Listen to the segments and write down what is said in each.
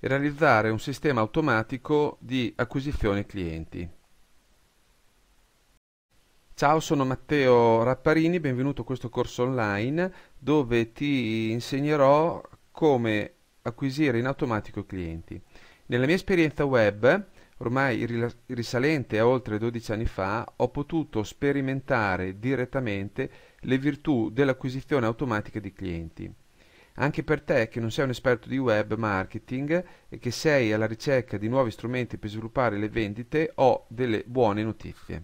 e realizzare un sistema automatico di acquisizione clienti. Ciao, sono Matteo Rapparini, benvenuto a questo corso online dove ti insegnerò come acquisire in automatico clienti. Nella mia esperienza web, ormai risalente a oltre 12 anni fa, ho potuto sperimentare direttamente le virtù dell'acquisizione automatica di clienti. Anche per te che non sei un esperto di web marketing e che sei alla ricerca di nuovi strumenti per sviluppare le vendite, ho delle buone notizie.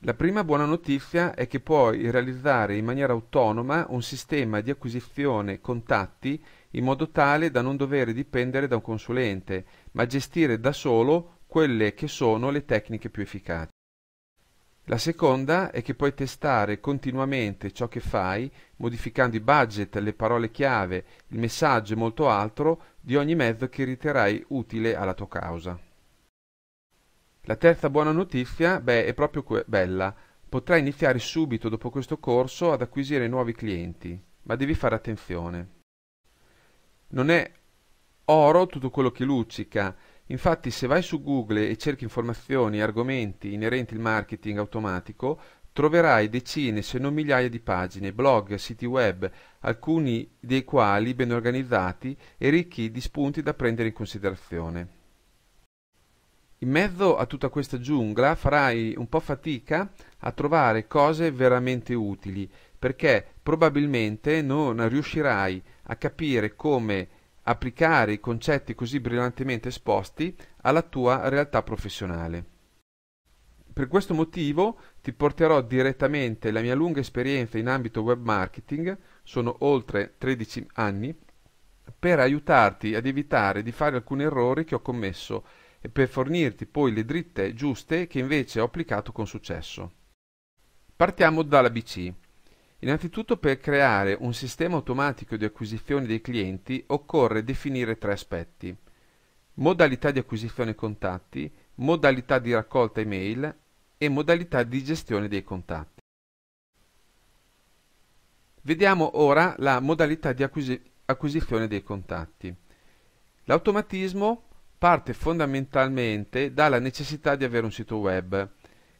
La prima buona notizia è che puoi realizzare in maniera autonoma un sistema di acquisizione contatti in modo tale da non dover dipendere da un consulente, ma gestire da solo quelle che sono le tecniche più efficaci. La seconda è che puoi testare continuamente ciò che fai, modificando i budget, le parole chiave, il messaggio e molto altro di ogni mezzo che riterai utile alla tua causa. La terza buona notizia, beh, è proprio que- bella. Potrai iniziare subito dopo questo corso ad acquisire nuovi clienti, ma devi fare attenzione. Non è oro tutto quello che luccica, Infatti se vai su Google e cerchi informazioni e argomenti inerenti al marketing automatico, troverai decine se non migliaia di pagine, blog, siti web, alcuni dei quali ben organizzati e ricchi di spunti da prendere in considerazione. In mezzo a tutta questa giungla farai un po' fatica a trovare cose veramente utili, perché probabilmente non riuscirai a capire come applicare i concetti così brillantemente esposti alla tua realtà professionale. Per questo motivo ti porterò direttamente la mia lunga esperienza in ambito web marketing, sono oltre 13 anni, per aiutarti ad evitare di fare alcuni errori che ho commesso e per fornirti poi le dritte giuste che invece ho applicato con successo. Partiamo dalla BC. Innanzitutto per creare un sistema automatico di acquisizione dei clienti occorre definire tre aspetti. Modalità di acquisizione contatti, modalità di raccolta email e modalità di gestione dei contatti. Vediamo ora la modalità di acquisi acquisizione dei contatti. L'automatismo parte fondamentalmente dalla necessità di avere un sito web.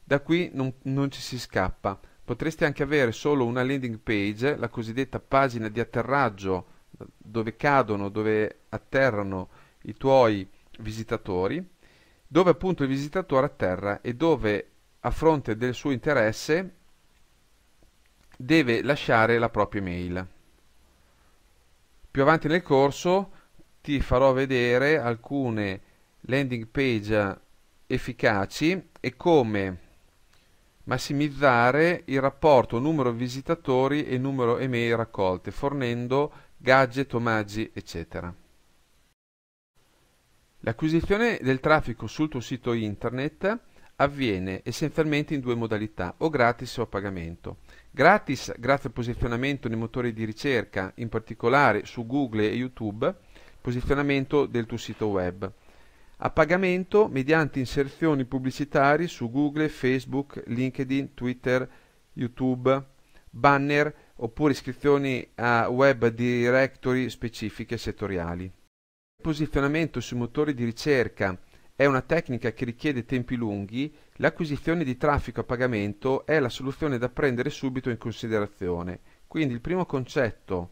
Da qui non, non ci si scappa potresti anche avere solo una landing page, la cosiddetta pagina di atterraggio dove cadono, dove atterrano i tuoi visitatori, dove appunto il visitatore atterra e dove a fronte del suo interesse deve lasciare la propria mail. Più avanti nel corso ti farò vedere alcune landing page efficaci e come massimizzare il rapporto numero visitatori e numero email raccolte, fornendo gadget, omaggi, eccetera. L'acquisizione del traffico sul tuo sito internet avviene essenzialmente in due modalità, o gratis o a pagamento. Gratis grazie al posizionamento nei motori di ricerca, in particolare su Google e YouTube, posizionamento del tuo sito web a pagamento mediante inserzioni pubblicitari su Google, Facebook, LinkedIn, Twitter, YouTube, banner oppure iscrizioni a web directory specifiche settoriali. Il posizionamento sui motori di ricerca è una tecnica che richiede tempi lunghi, l'acquisizione di traffico a pagamento è la soluzione da prendere subito in considerazione. Quindi il primo concetto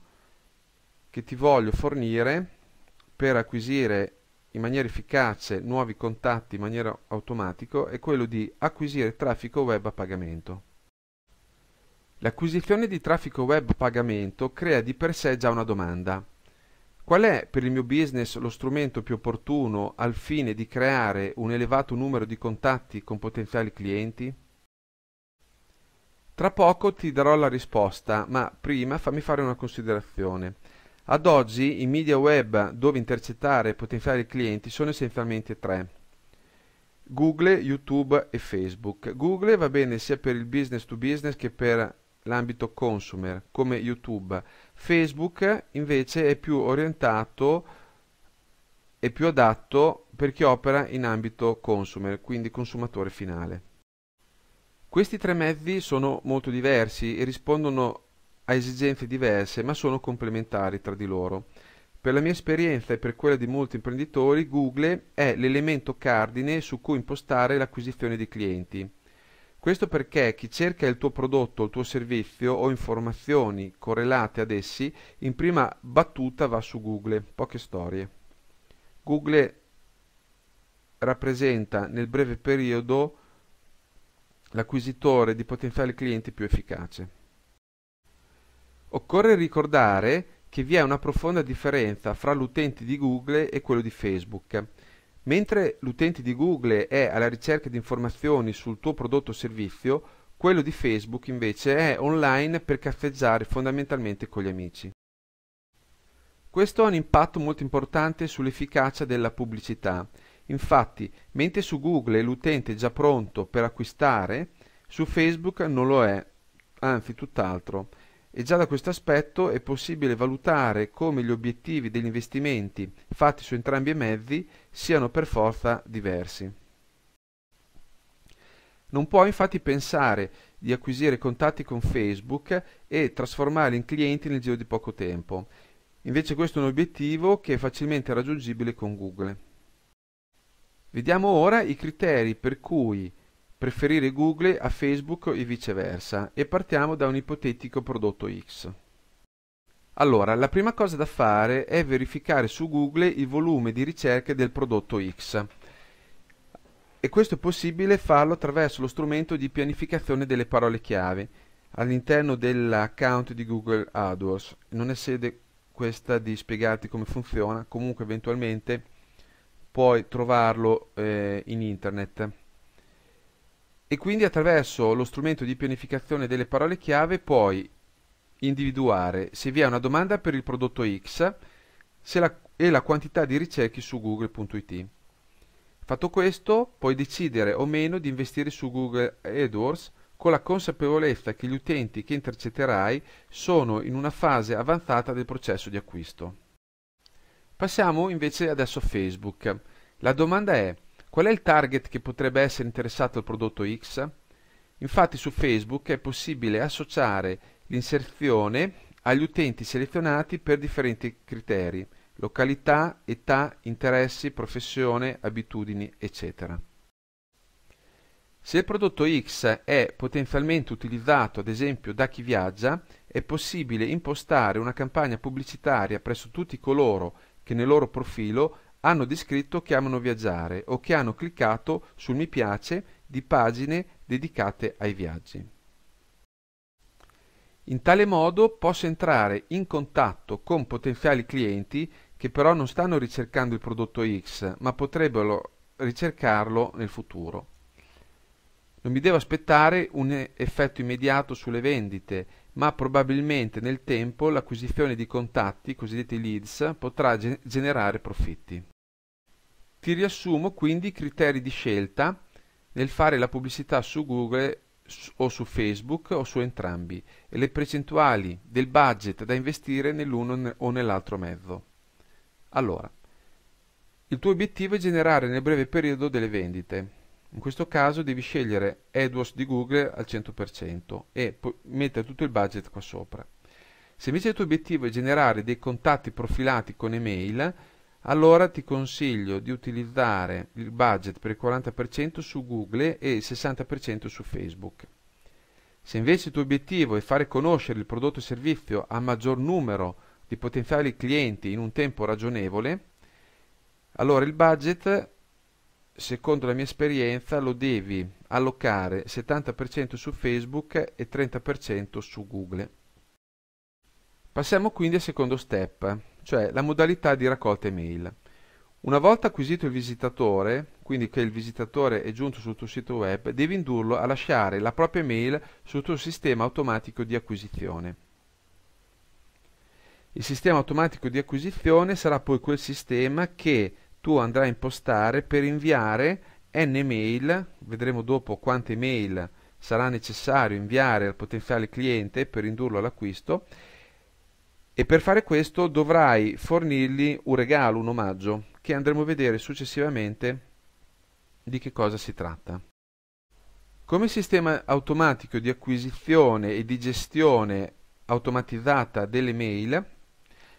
che ti voglio fornire per acquisire in maniera efficace nuovi contatti in maniera automatica è quello di acquisire traffico web a pagamento. L'acquisizione di traffico web a pagamento crea di per sé già una domanda. Qual è per il mio business lo strumento più opportuno al fine di creare un elevato numero di contatti con potenziali clienti? Tra poco ti darò la risposta, ma prima fammi fare una considerazione. Ad oggi i media web dove intercettare potenziali clienti sono essenzialmente tre. Google, YouTube e Facebook. Google va bene sia per il business to business che per l'ambito consumer, come YouTube. Facebook invece è più orientato e più adatto per chi opera in ambito consumer, quindi consumatore finale. Questi tre mezzi sono molto diversi e rispondono ha esigenze diverse ma sono complementari tra di loro. Per la mia esperienza e per quella di molti imprenditori, Google è l'elemento cardine su cui impostare l'acquisizione di clienti. Questo perché chi cerca il tuo prodotto, il tuo servizio o informazioni correlate ad essi, in prima battuta va su Google, poche storie. Google rappresenta nel breve periodo l'acquisitore di potenziali clienti più efficace. Occorre ricordare che vi è una profonda differenza fra l'utente di Google e quello di Facebook. Mentre l'utente di Google è alla ricerca di informazioni sul tuo prodotto o servizio, quello di Facebook invece è online per caffeggiare fondamentalmente con gli amici. Questo ha un impatto molto importante sull'efficacia della pubblicità. Infatti, mentre su Google l'utente è già pronto per acquistare, su Facebook non lo è, anzi tutt'altro e già da questo aspetto è possibile valutare come gli obiettivi degli investimenti fatti su entrambi i mezzi siano per forza diversi. Non può infatti pensare di acquisire contatti con Facebook e trasformarli in clienti nel giro di poco tempo. Invece questo è un obiettivo che è facilmente raggiungibile con Google. Vediamo ora i criteri per cui preferire Google a Facebook e viceversa e partiamo da un ipotetico prodotto X. Allora, la prima cosa da fare è verificare su Google il volume di ricerche del prodotto X e questo è possibile farlo attraverso lo strumento di pianificazione delle parole chiave all'interno dell'account di Google AdWords. Non è sede questa di spiegarti come funziona, comunque eventualmente puoi trovarlo eh, in internet e quindi attraverso lo strumento di pianificazione delle parole chiave puoi individuare se vi è una domanda per il prodotto X la, e la quantità di ricerche su google.it. Fatto questo, puoi decidere o meno di investire su Google AdWords con la consapevolezza che gli utenti che intercetterai sono in una fase avanzata del processo di acquisto. Passiamo invece adesso a Facebook. La domanda è Qual è il target che potrebbe essere interessato al prodotto X? Infatti su Facebook è possibile associare l'inserzione agli utenti selezionati per differenti criteri, località, età, interessi, professione, abitudini, eccetera. Se il prodotto X è potenzialmente utilizzato ad esempio da chi viaggia, è possibile impostare una campagna pubblicitaria presso tutti coloro che nel loro profilo hanno descritto che amano viaggiare o che hanno cliccato sul mi piace di pagine dedicate ai viaggi. In tale modo posso entrare in contatto con potenziali clienti che però non stanno ricercando il prodotto X, ma potrebbero ricercarlo nel futuro. Non mi devo aspettare un effetto immediato sulle vendite, ma probabilmente nel tempo l'acquisizione di contatti, cosiddetti leads, potrà generare profitti. Ti riassumo quindi i criteri di scelta nel fare la pubblicità su Google o su Facebook o su entrambi e le percentuali del budget da investire nell'uno o nell'altro mezzo. Allora, il tuo obiettivo è generare nel breve periodo delle vendite. In questo caso devi scegliere AdWords di Google al 100% e mettere tutto il budget qua sopra. Se invece il tuo obiettivo è generare dei contatti profilati con email, allora ti consiglio di utilizzare il budget per il 40% su Google e il 60% su Facebook. Se invece il tuo obiettivo è fare conoscere il prodotto e servizio a maggior numero di potenziali clienti in un tempo ragionevole, allora il budget, secondo la mia esperienza, lo devi allocare 70% su Facebook e 30% su Google. Passiamo quindi al secondo step, cioè la modalità di raccolta email. Una volta acquisito il visitatore, quindi che il visitatore è giunto sul tuo sito web, devi indurlo a lasciare la propria mail sul tuo sistema automatico di acquisizione. Il sistema automatico di acquisizione sarà poi quel sistema che tu andrai a impostare per inviare n mail, vedremo dopo quante mail sarà necessario inviare al potenziale cliente per indurlo all'acquisto, e per fare questo dovrai fornirgli un regalo, un omaggio, che andremo a vedere successivamente di che cosa si tratta. Come sistema automatico di acquisizione e di gestione automatizzata delle mail,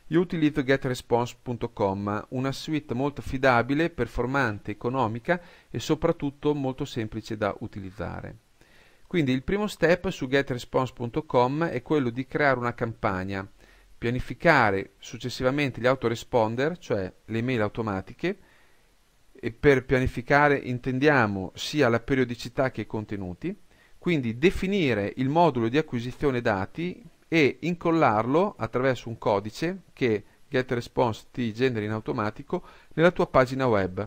io utilizzo getresponse.com, una suite molto affidabile, performante, economica e soprattutto molto semplice da utilizzare. Quindi il primo step su getresponse.com è quello di creare una campagna pianificare successivamente gli autoresponder, cioè le email automatiche, e per pianificare intendiamo sia la periodicità che i contenuti, quindi definire il modulo di acquisizione dati e incollarlo attraverso un codice che GetResponse ti genera in automatico nella tua pagina web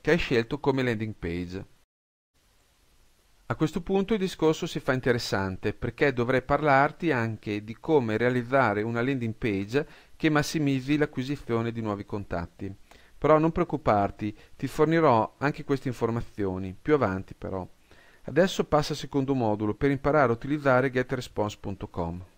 che hai scelto come landing page. A questo punto il discorso si fa interessante perché dovrei parlarti anche di come realizzare una landing page che massimizzi l'acquisizione di nuovi contatti. Però non preoccuparti, ti fornirò anche queste informazioni, più avanti però. Adesso passa al secondo modulo per imparare a utilizzare getresponse.com.